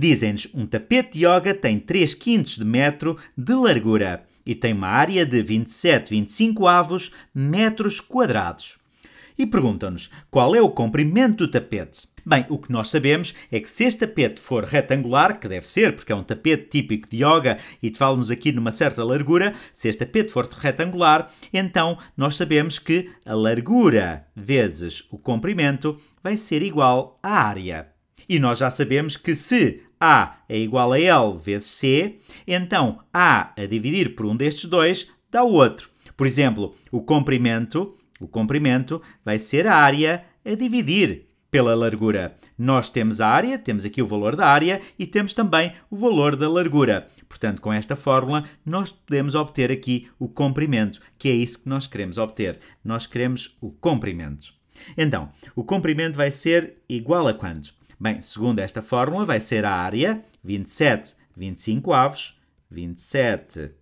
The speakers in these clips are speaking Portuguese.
Dizem-nos um tapete de yoga tem 3 quintos de metro de largura e tem uma área de 27,25 avos metros quadrados. E perguntam-nos qual é o comprimento do tapete. Bem, o que nós sabemos é que se este tapete for retangular, que deve ser, porque é um tapete típico de yoga e falo nos aqui numa certa largura, se este tapete for retangular, então nós sabemos que a largura vezes o comprimento vai ser igual à área. E nós já sabemos que se a é igual a L vezes C, então A a dividir por um destes dois dá o outro. Por exemplo, o comprimento, o comprimento vai ser a área a dividir pela largura. Nós temos a área, temos aqui o valor da área e temos também o valor da largura. Portanto, com esta fórmula, nós podemos obter aqui o comprimento, que é isso que nós queremos obter. Nós queremos o comprimento. Então, o comprimento vai ser igual a quanto? Bem, segundo esta fórmula, vai ser a área 27, 25 avos, 27,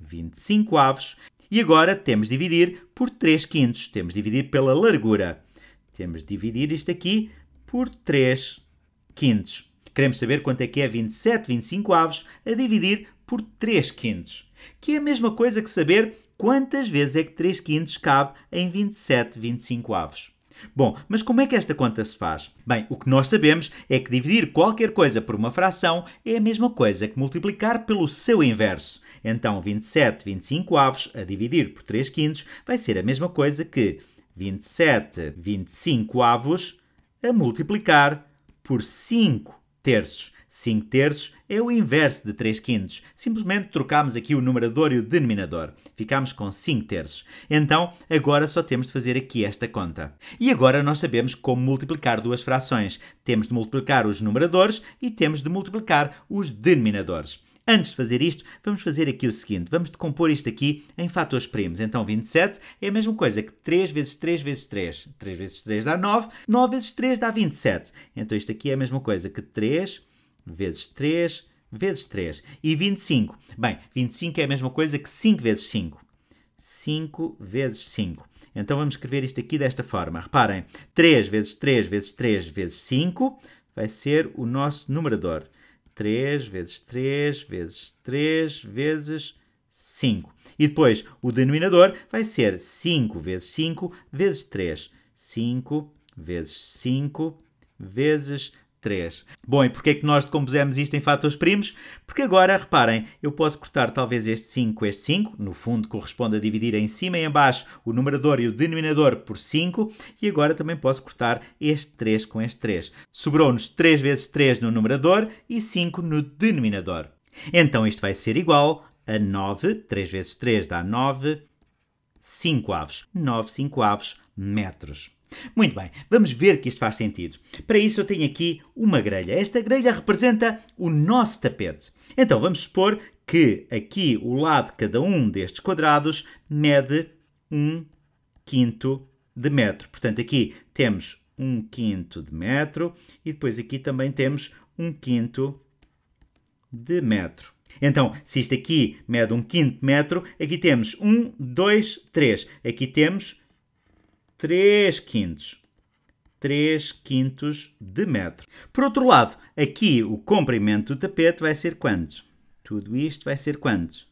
25 avos. E agora temos de dividir por 3 quintos. Temos de dividir pela largura. Temos de dividir isto aqui por 3 quintos. Queremos saber quanto é que é 27, 25 avos a dividir por 3 quintos. Que é a mesma coisa que saber quantas vezes é que 3 quintos cabe em 27, 25 avos. Bom, mas como é que esta conta se faz? Bem, o que nós sabemos é que dividir qualquer coisa por uma fração é a mesma coisa que multiplicar pelo seu inverso. Então, 27 25 avos a dividir por 3 quintos vai ser a mesma coisa que 27 25 avos a multiplicar por 5 terços. 5 terços é o inverso de 3 quintos. Simplesmente trocámos aqui o numerador e o denominador. Ficámos com 5 terços. Então, agora só temos de fazer aqui esta conta. E agora nós sabemos como multiplicar duas frações. Temos de multiplicar os numeradores e temos de multiplicar os denominadores. Antes de fazer isto, vamos fazer aqui o seguinte, vamos decompor isto aqui em fatores primos. Então 27 é a mesma coisa que 3 vezes 3 vezes 3. 3 vezes 3 dá 9, 9 vezes 3 dá 27. Então isto aqui é a mesma coisa que 3 vezes 3 vezes 3. E 25. Bem, 25 é a mesma coisa que 5 vezes 5. 5 vezes 5. Então vamos escrever isto aqui desta forma. Reparem, 3 vezes 3 vezes 3 vezes 5 vai ser o nosso numerador. 3 vezes 3 vezes 3 vezes 5. E depois o denominador vai ser 5 vezes 5 vezes 3. 5 vezes 5 vezes 3. 3. Bom, e porquê é que nós decompusemos isto em fatores primos? Porque agora, reparem, eu posso cortar talvez este 5 com este 5, no fundo corresponde a dividir em cima e em baixo o numerador e o denominador por 5, e agora também posso cortar este 3 com este 3. Sobrou-nos 3 vezes 3 no numerador e 5 no denominador. Então isto vai ser igual a 9, 3 vezes 3 dá 9, 5 avos. 9 5 avos metros. Muito bem, vamos ver que isto faz sentido. Para isso eu tenho aqui uma grelha. Esta grelha representa o nosso tapete. Então vamos supor que aqui o lado de cada um destes quadrados mede 1 quinto de metro. Portanto, aqui temos 1 quinto de metro e depois aqui também temos 1 quinto de metro. Então, se isto aqui mede 1 quinto de metro, aqui temos 1, 2, 3. Aqui temos 3 quintos. 3 quintos de metro. Por outro lado, aqui o comprimento do tapete vai ser quantos? Tudo isto vai ser quantos?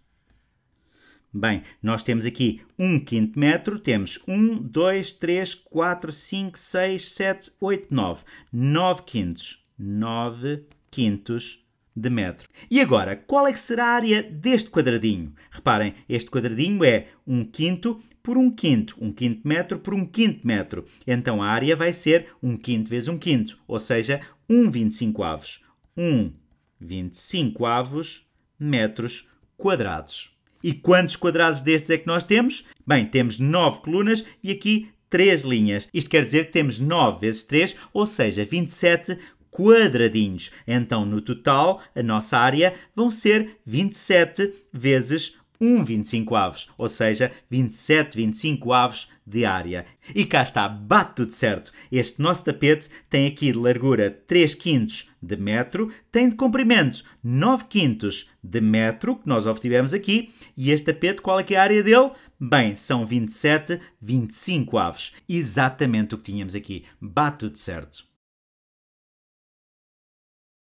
Bem, nós temos aqui 1 quinto metro, temos 1, 2, 3, 4, 5, 6, 7, 8, 9. 9 quintos. 9 quintos de metro. E agora, qual é que será a área deste quadradinho? Reparem, este quadradinho é 1 quinto por 1 quinto, 1 quinto metro por 1 quinto metro. Então a área vai ser 1 quinto vezes 1 quinto, ou seja, 1 25 avos. 1 25 avos metros quadrados. E quantos quadrados destes é que nós temos? Bem, temos 9 colunas e aqui 3 linhas. Isto quer dizer que temos 9 vezes 3, ou seja, 27 quadradinhos. Então, no total, a nossa área vão ser 27 vezes 1 25 avos, ou seja, 27 25 avos de área. E cá está, bate tudo certo. Este nosso tapete tem aqui de largura 3 quintos de metro, tem de comprimento 9 quintos de metro, que nós obtivemos aqui, e este tapete, qual é, é a área dele? Bem, são 27 25 avos. Exatamente o que tínhamos aqui. Bate tudo certo.